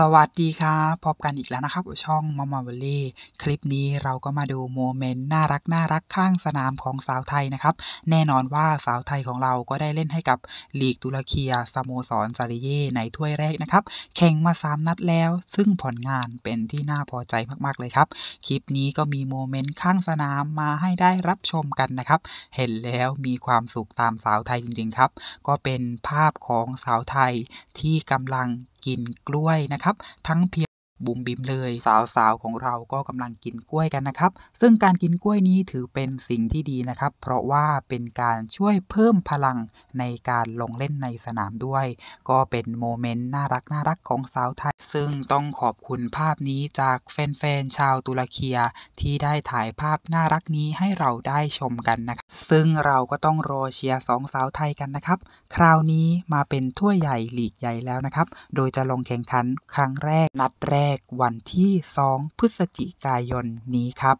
สวัสดีครับพบกันอีกแล้วนะครับช่องมอมอบลลี่คลิปนี้เราก็มาดู โมเมนต์น่ารักน่ารักข้างสนามของสาวไทยนะครับ แน่นอนว่าสาวไทยของเราก็ได้เล่นให้กับลีกตุรกีสโมสรซาริเย่ในถ้วยแรกนะครับแข่งมา 3 นัดแล้ว ซึ่งผลงานเป็นที่น่าพอใจมากๆเลยครับ คลิปนี้ก็มีโมเมนต์ข้างสนามมาให้ได้รับชมกันนะครับ เห็นแล้วมีความสุขตามสาวไทยจริง ๆครับ ก็เป็นภาพของสาวไทยที่กำลังกินกล้วยนะครับทั้งเพียงบุมบิมเลยสาวๆ ของเราก็กำลังกินกล้วยกันนะครับ ซึ่งการกินกล้วยนี้ถือเป็นสิ่งที่ดีนะครับ เพราะว่าเป็นการช่วยเพิ่มพลังในการลงเล่นในสนามด้วย ก็เป็นโมเมนต์น่ารักน่ารักของสาวไทย ซึ่งต้องขอบคุณภาพนี้จากแฟนๆชาวตุรกีที่ได้ถ่ายภาพน่ารักนี้ให้เราได้ชมกันนะครับซึ่งเราก็ต้องรอเชียร์สองสาวไทยกันนะครับ คราวนี้มาเป็นถ้วยใหญ่หลีกใหญ่แล้วนะครับโดยจะลงแข่งขันครั้งแรกนัดแรกกวันที่ 2 พฤศจิกายนนี้ครับ